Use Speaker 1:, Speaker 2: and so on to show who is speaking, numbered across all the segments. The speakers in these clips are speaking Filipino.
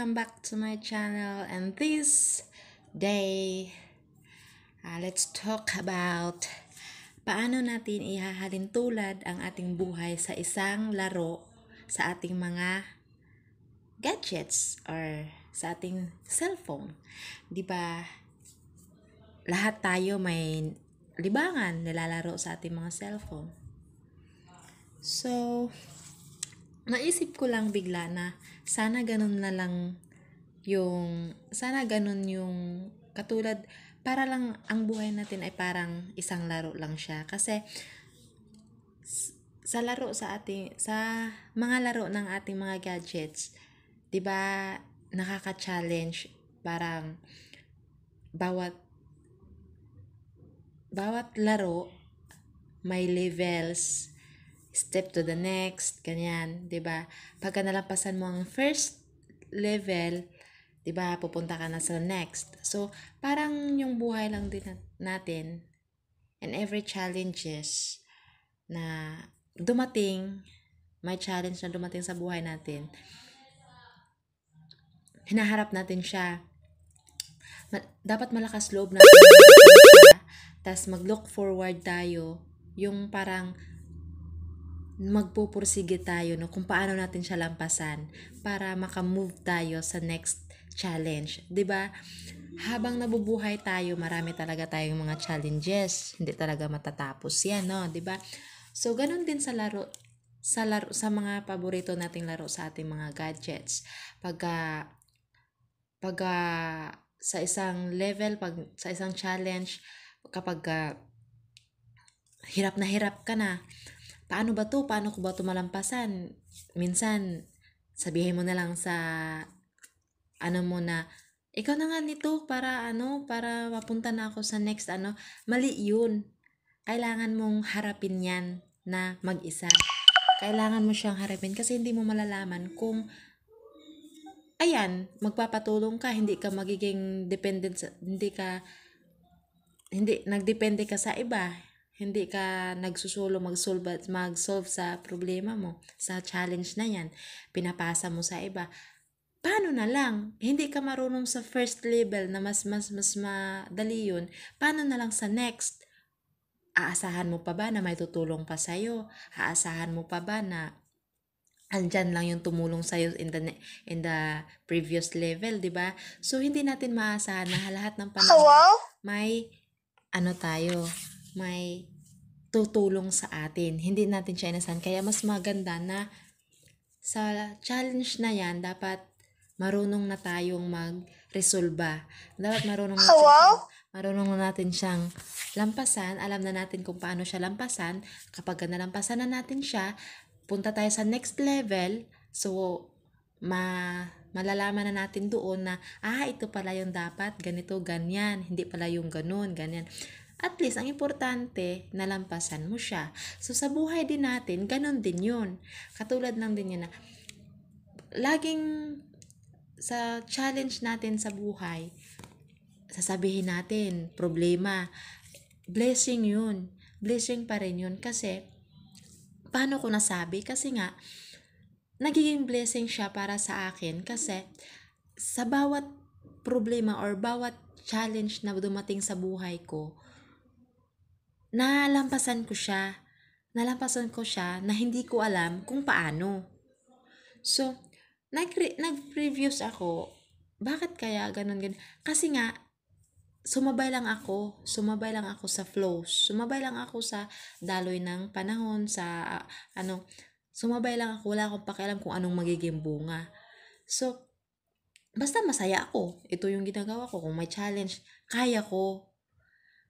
Speaker 1: welcome back to my channel and this day uh, let's talk about paano natin ihahalin tulad ang ating buhay sa isang laro sa ating mga gadgets or sa ating cellphone. 'Di ba? Lahat tayo may libangan nilalaro sa ating mga cellphone. So, naisip ko lang bigla na sana ganun na lang yung, sana ganun yung katulad, para lang ang buhay natin ay parang isang laro lang siya. Kasi sa laro sa ating, sa mga laro ng ating mga gadgets, 'di ba nakaka-challenge parang bawat bawat laro may levels step to the next, ganyan, 'di ba? Pagka nalampasan mo ang first level, 'di ba, pupunta ka na sa next. So, parang yung buhay lang din natin and every challenges na dumating, may challenge na dumating sa buhay natin. Hinaharap natin siya. Ma- dapat malakas loob natin. Tapos mag-look forward tayo yung parang magpupursige tayo no, kung paano natin siya lampasan para makamove tayo sa next challenge. 'di ba? Habang nabubuhay tayo, marami talaga tayong mga challenges. Hindi talaga matatapos 'yan, no, 'di ba? So ganun din sa laro sa laro sa mga paborito nating laro sa ating mga gadgets. Pagka pag, sa isang level, pag sa isang challenge, kapag uh, hirap na hirap ka na, paano ba to? Paano ko ba to malampasan? Minsan, sabihin mo na lang sa ano mo na, ikaw na nga nito para ano, para mapunta na ako sa next ano. Mali yun. Kailangan mong harapin yan na mag-isa. Kailangan mo siyang harapin kasi hindi mo malalaman kung ayan, magpapatulong ka, hindi ka magiging dependent sa, hindi ka hindi nagdepende ka sa iba, hindi ka nagsusulo mag-solve, mag-solve sa problema mo, sa challenge na yan, pinapasa mo sa iba, paano na lang, hindi ka marunong sa first level na mas mas mas madali yun, paano na lang sa next? Aasahan mo pa ba na may tutulong pa sa'yo? Aasahan mo pa ba na andyan lang yung tumulong sa'yo in the, in the previous level, di ba? So, hindi natin maasahan na lahat ng panahon may ano tayo, may tutulong sa atin. Hindi natin siya inasan. Kaya mas maganda na sa challenge na yan, dapat marunong na tayong magresolba. Dapat marunong natin, Hello? marunong na natin siyang lampasan. Alam na natin kung paano siya lampasan. Kapag nalampasan na natin siya, punta tayo sa next level. So, ma malalaman na natin doon na, ah, ito pala yung dapat, ganito, ganyan. Hindi pala yung ganun, ganyan. At least, ang importante, nalampasan mo siya. So, sa buhay din natin, ganun din yun. Katulad ng din yun na, laging sa challenge natin sa buhay, sasabihin natin, problema, blessing yun. Blessing pa rin yun kasi, paano ko nasabi? Kasi nga, nagiging blessing siya para sa akin kasi sa bawat problema or bawat challenge na dumating sa buhay ko, nalampasan ko siya. Nalampasan ko siya na hindi ko alam kung paano. So, nag- nag-reviews ako. Bakit kaya ganun ganun? Kasi nga, sumabay lang ako. Sumabay lang ako sa flows. Sumabay lang ako sa daloy ng panahon, sa uh, ano, sumabay lang ako. Wala akong pakialam kung anong magiging bunga. So, basta masaya ako. Ito yung ginagawa ko. Kung may challenge, kaya ko.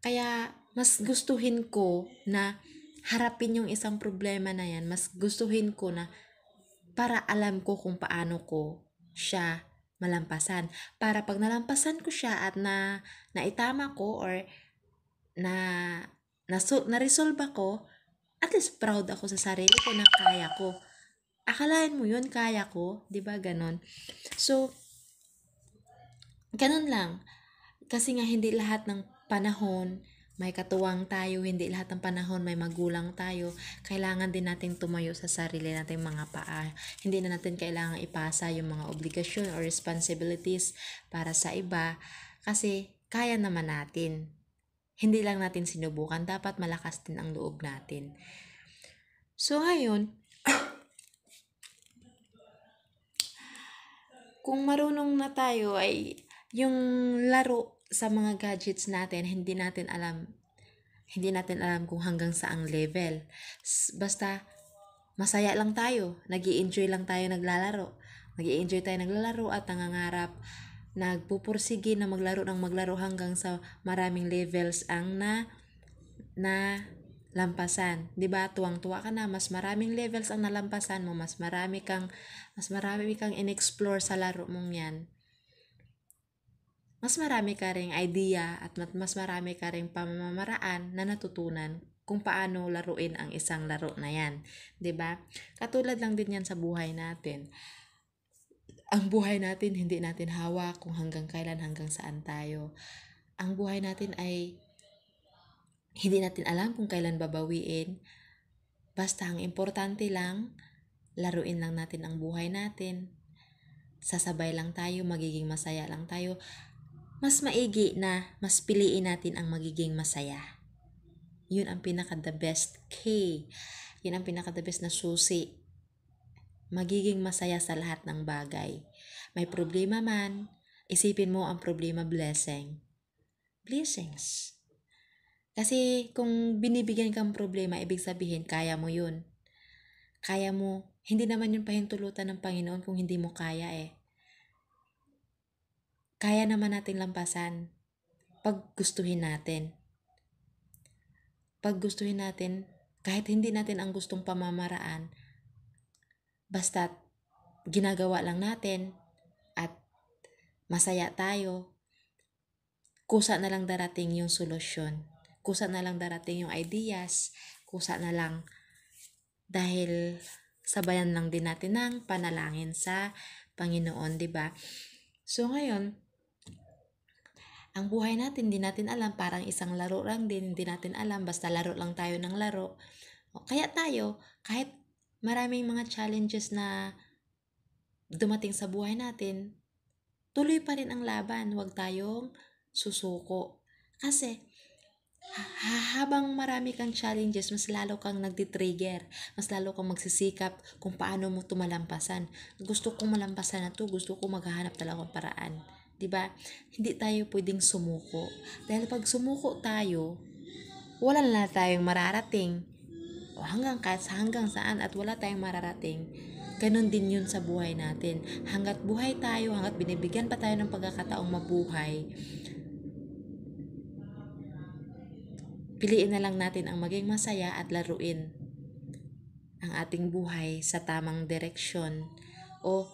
Speaker 1: Kaya, mas gustuhin ko na harapin yung isang problema na yan. Mas gustuhin ko na para alam ko kung paano ko siya malampasan. Para pag nalampasan ko siya at na naitama ko or na na, na resolve ako, at least proud ako sa sarili ko na kaya ko. Akalain mo yun, kaya ko. ba diba, ganon? So, ganun lang. Kasi nga hindi lahat ng panahon may katuwang tayo, hindi lahat ng panahon may magulang tayo, kailangan din natin tumayo sa sarili nating mga paa. Hindi na natin kailangan ipasa yung mga obligasyon or responsibilities para sa iba kasi kaya naman natin. Hindi lang natin sinubukan, dapat malakas din ang loob natin. So ngayon, kung marunong na tayo ay yung laro sa mga gadgets natin, hindi natin alam hindi natin alam kung hanggang saang level. Basta masaya lang tayo, nag enjoy lang tayo naglalaro. nag enjoy tayo naglalaro at nangangarap nagpupursige na maglaro ng maglaro hanggang sa maraming levels ang na na lampasan. 'Di ba? Tuwang-tuwa ka na mas maraming levels ang nalampasan mo, mas marami kang mas marami kang inexplore sa laro mong 'yan mas marami ka ring idea at mas marami ka ring pamamaraan na natutunan kung paano laruin ang isang laro na yan. ba? Diba? Katulad lang din yan sa buhay natin. Ang buhay natin, hindi natin hawak kung hanggang kailan, hanggang saan tayo. Ang buhay natin ay hindi natin alam kung kailan babawiin. Basta ang importante lang, laruin lang natin ang buhay natin. Sasabay lang tayo, magiging masaya lang tayo mas maigi na mas piliin natin ang magiging masaya. Yun ang pinaka the best key. Yun ang pinaka the best na susi. Magiging masaya sa lahat ng bagay. May problema man, isipin mo ang problema blessing. Blessings. Kasi kung binibigyan kang problema, ibig sabihin kaya mo yun. Kaya mo, hindi naman yun pahintulutan ng Panginoon kung hindi mo kaya eh kaya naman natin lampasan pag gustuhin natin. Pag gustuhin natin, kahit hindi natin ang gustong pamamaraan, basta ginagawa lang natin at masaya tayo, kusa na lang darating yung solusyon. Kusa na lang darating yung ideas, kusa na lang dahil sabayan lang din natin ng panalangin sa Panginoon, 'di ba? So ngayon, ang buhay natin, hindi natin alam, parang isang laro lang din, hindi natin alam, basta laro lang tayo ng laro. O, kaya tayo, kahit maraming mga challenges na dumating sa buhay natin, tuloy pa rin ang laban, huwag tayong susuko. Kasi, habang marami kang challenges, mas lalo kang nagtitrigger. Mas lalo kang magsisikap kung paano mo tumalampasan. Gusto kong malampasan na to. Gusto kong maghahanap talaga ng paraan. 'di ba? Hindi tayo pwedeng sumuko. Dahil pag sumuko tayo, wala na tayong mararating. O hanggang kas, hanggang saan at wala tayong mararating. Ganon din yun sa buhay natin. Hanggat buhay tayo, hanggat binibigyan pa tayo ng pagkakataong mabuhay, piliin na lang natin ang maging masaya at laruin ang ating buhay sa tamang direksyon o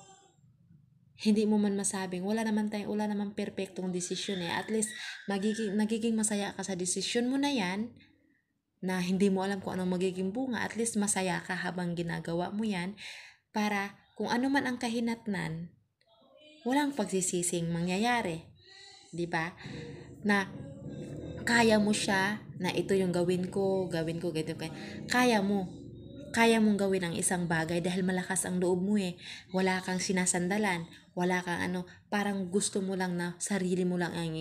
Speaker 1: hindi mo man masabing, wala naman tayong, wala naman perpektong desisyon eh. At least, magiging, nagiging masaya ka sa desisyon mo na yan, na hindi mo alam kung anong magiging bunga. At least, masaya ka habang ginagawa mo yan, para kung ano man ang kahinatnan, walang pagsisising mangyayari. 'Di ba Na, kaya mo siya, na ito yung gawin ko, gawin ko, ganito, kaya, kaya mo, kaya mong gawin ang isang bagay dahil malakas ang loob mo eh. Wala kang sinasandalan, wala kang ano, parang gusto mo lang na sarili mo lang ang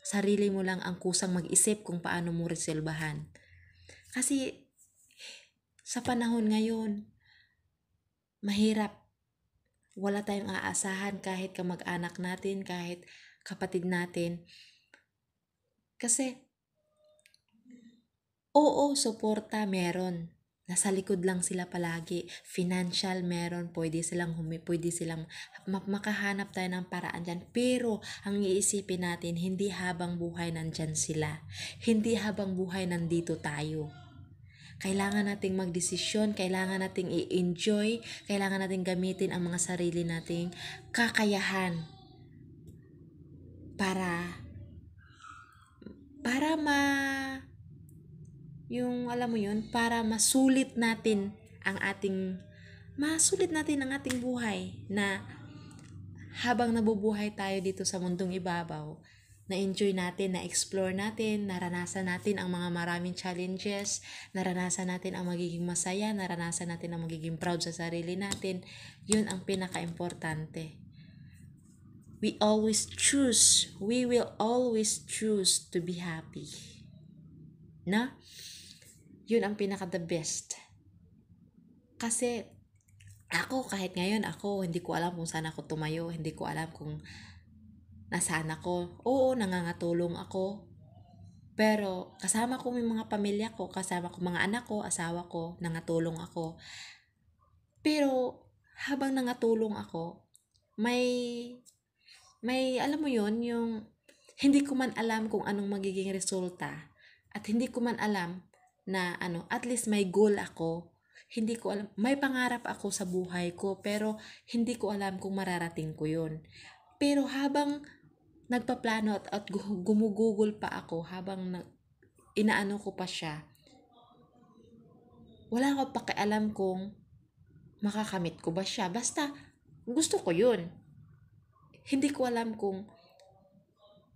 Speaker 1: sarili mo lang ang kusang mag-isip kung paano mo resolbahan. Kasi sa panahon ngayon, mahirap. Wala tayong aasahan kahit kamag-anak natin, kahit kapatid natin. Kasi, oo, suporta meron Nasa likod lang sila palagi. Financial meron, pwede silang humi, pwede silang makahanap tayo ng paraan dyan. Pero ang iisipin natin, hindi habang buhay nandyan sila. Hindi habang buhay nandito tayo. Kailangan nating magdesisyon, kailangan nating i-enjoy, kailangan nating gamitin ang mga sarili nating kakayahan para para ma yung alam mo yun, para masulit natin ang ating masulit natin ang ating buhay na habang nabubuhay tayo dito sa mundong ibabaw, na-enjoy natin, na-explore natin, naranasan natin ang mga maraming challenges, naranasan natin ang magiging masaya, naranasan natin ang magiging proud sa sarili natin, yun ang pinaka-importante. We always choose, we will always choose to be happy. Na? yun ang pinaka the best. Kasi ako kahit ngayon ako hindi ko alam kung saan ako tumayo, hindi ko alam kung nasaan ako. Oo, nangangatulong ako. Pero kasama ko yung mga pamilya ko, kasama ko mga anak ko, asawa ko, nangatulong ako. Pero habang nangatulong ako, may may alam mo yon yung hindi ko man alam kung anong magiging resulta at hindi ko man alam na ano, at least may goal ako. Hindi ko alam, may pangarap ako sa buhay ko pero hindi ko alam kung mararating ko 'yun. Pero habang nagpaplano at, at gumugugol pa ako habang na, inaano ko pa siya, wala ko pakialam kung makakamit ko ba siya. Basta, gusto ko yun. Hindi ko alam kung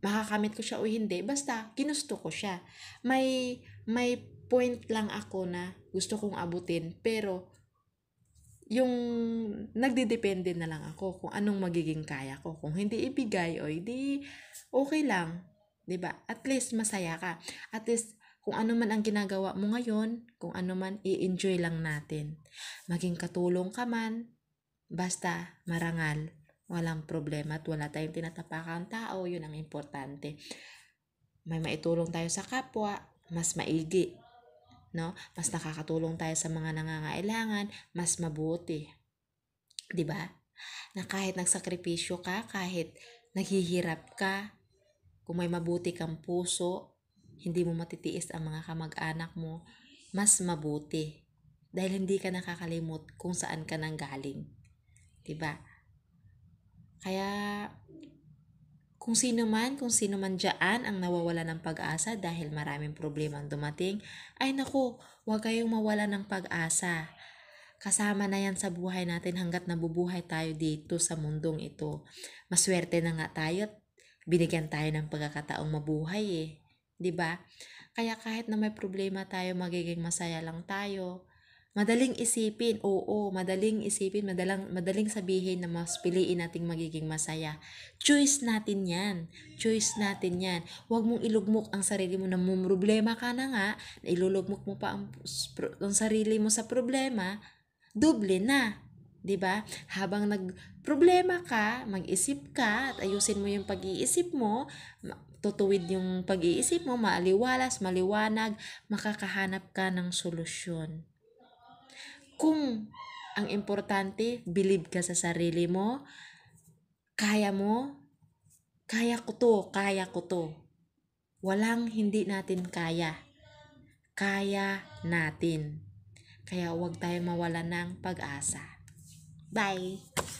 Speaker 1: makakamit ko siya o hindi. Basta, ginusto ko siya. May, may point lang ako na gusto kong abutin. Pero, yung nagdidepende na lang ako kung anong magiging kaya ko. Kung hindi ibigay o hindi, okay lang. 'di ba? At least masaya ka. At least kung ano man ang ginagawa mo ngayon, kung ano man i-enjoy lang natin. Maging katulong ka man, basta marangal, walang problema at wala tayong tinatapakan tao, yun ang importante. May maitulong tayo sa kapwa, mas maigi no? Mas nakakatulong tayo sa mga nangangailangan, mas mabuti. 'Di ba? Na kahit nagsakripisyo ka, kahit naghihirap ka, kung may mabuti kang puso, hindi mo matitiis ang mga kamag-anak mo, mas mabuti. Dahil hindi ka nakakalimot kung saan ka nanggaling. 'Di ba? Kaya kung sino man, kung sino man dyan ang nawawala ng pag-asa dahil maraming problema ang dumating, ay naku, huwag kayong mawala ng pag-asa. Kasama na yan sa buhay natin hanggat nabubuhay tayo dito sa mundong ito. Maswerte na nga tayo at binigyan tayo ng pagkakataong mabuhay eh. ba? Diba? Kaya kahit na may problema tayo, magiging masaya lang tayo Madaling isipin, oo, madaling isipin, madalang, madaling sabihin na mas piliin nating magiging masaya. Choice natin yan. Choice natin yan. Huwag mong ilugmok ang sarili mo na problema ka na nga, na ilulugmok mo pa ang, ang sarili mo sa problema, doble na. 'di ba? Habang nagproblema ka, mag-isip ka at ayusin mo yung pag-iisip mo, tutuwid yung pag-iisip mo, maaliwalas, maliwanag, makakahanap ka ng solusyon kung ang importante, believe ka sa sarili mo, kaya mo, kaya ko to, kaya ko to. Walang hindi natin kaya. Kaya natin. Kaya huwag tayo mawala ng pag-asa. Bye!